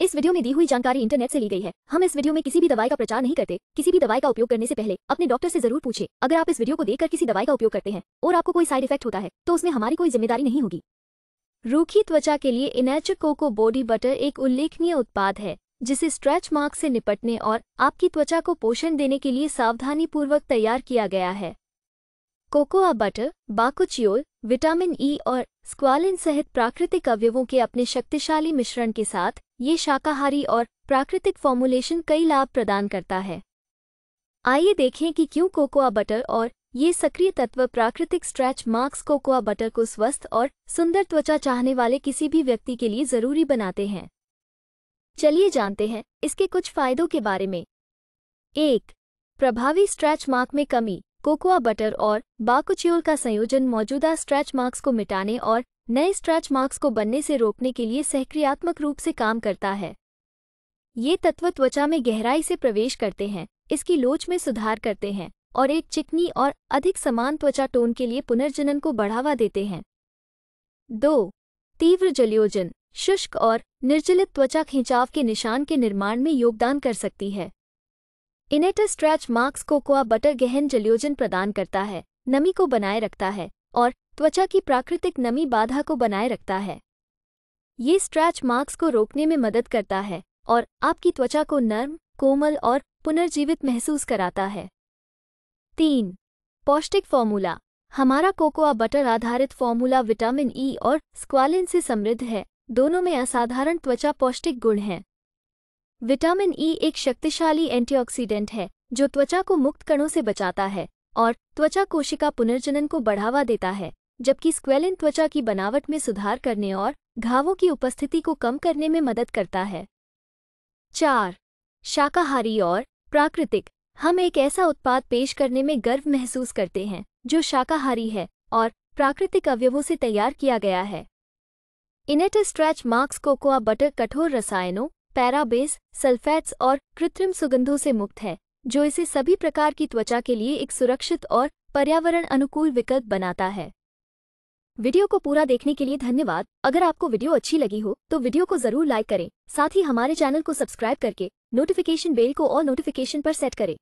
इस वीडियो में दी हुई जानकारी इंटरनेट से ली गई है हम इस वीडियो में किसी भी दवाई का प्रचार नहीं करते किसी भी दवाई का उपयोग करने से पहले अपने डॉक्टर से जरूर पूछे अगर आप इस वीडियो को देखकर किसी दवाई का उपयोग करते हैं और आपको कोई साइड इफेक्ट होता है तो उसमें हमारी कोई जिम्मेदारी नहीं होगी रूखी त्वचा के लिए इनेच कोको बॉडी बटर एक उल्लेखनीय उत्पाद है जिसे स्ट्रेच मार्क से निपटने और आपकी त्वचा को पोषण देने के लिए सावधानीपूर्वक तैयार किया गया है cocoa butter bakuchiol vitamin E e और स्क्वालिन सहित प्राकृतिक अवयवों के अपने शक्तिशाली मिश्रण के साथ ये शाकाहारी और प्राकृतिक फॉर्मुलेशन कई लाभ प्रदान करता है आइए देखें कि क्यों कोकोआ बटर और ये सक्रिय तत्व प्राकृतिक स्ट्रैच मार्क्स कोकोआ बटर को स्वस्थ और सुंदर त्वचा चाहने वाले किसी भी व्यक्ति के लिए जरूरी बनाते हैं चलिए जानते हैं इसके कुछ फायदों के बारे में एक प्रभावी स्ट्रैच मार्क में कमी कोकोआ बटर और बाकुच्योल का संयोजन मौजूदा स्ट्रैच मार्क्स को मिटाने और नए स्ट्रैच मार्क्स को बनने से रोकने के लिए सहक्रियात्मक रूप से काम करता है ये तत्व त्वचा में गहराई से प्रवेश करते हैं इसकी लोच में सुधार करते हैं और एक चिकनी और अधिक समान त्वचा टोन के लिए पुनर्जनन को बढ़ावा देते हैं दो तीव्र जलयोजन शुष्क और निर्जलित त्वचा खिंचाव के निशान के निर्माण में योगदान कर सकती है इनेटर स्ट्रैच मार्क्स कोकोआ बटर गहन जलयोजन प्रदान करता है नमी को बनाए रखता है और त्वचा की प्राकृतिक नमी बाधा को बनाए रखता है ये स्ट्रैच मार्क्स को रोकने में मदद करता है और आपकी त्वचा को नर्म कोमल और पुनर्जीवित महसूस कराता है तीन पौष्टिक फॉर्मूला हमारा कोकोआ बटर आधारित फॉर्मूला विटामिन ई e और स्क्वालिन से समृद्ध है दोनों में असाधारण त्वचा पौष्टिक गुण हैं विटामिन ई e एक शक्तिशाली एंटीऑक्सीडेंट है जो त्वचा को मुक्त कणों से बचाता है और त्वचा कोशिका पुनर्जनन को बढ़ावा देता है जबकि स्क्वेलिन त्वचा की बनावट में सुधार करने और घावों की उपस्थिति को कम करने में मदद करता है चार शाकाहारी और प्राकृतिक हम एक ऐसा उत्पाद पेश करने में गर्व महसूस करते हैं जो शाकाहारी है और प्राकृतिक अवयवों से तैयार किया गया है इनेट स्ट्रैच मार्क्स कोकोआ बटर कठोर रसायनों पैराबेस सल्फेट्स और कृत्रिम सुगंधों से मुक्त है जो इसे सभी प्रकार की त्वचा के लिए एक सुरक्षित और पर्यावरण अनुकूल विकल्प बनाता है वीडियो को पूरा देखने के लिए धन्यवाद अगर आपको वीडियो अच्छी लगी हो तो वीडियो को जरूर लाइक करें साथ ही हमारे चैनल को सब्सक्राइब करके नोटिफिकेशन बेल को और नोटिफिकेशन पर सेट करें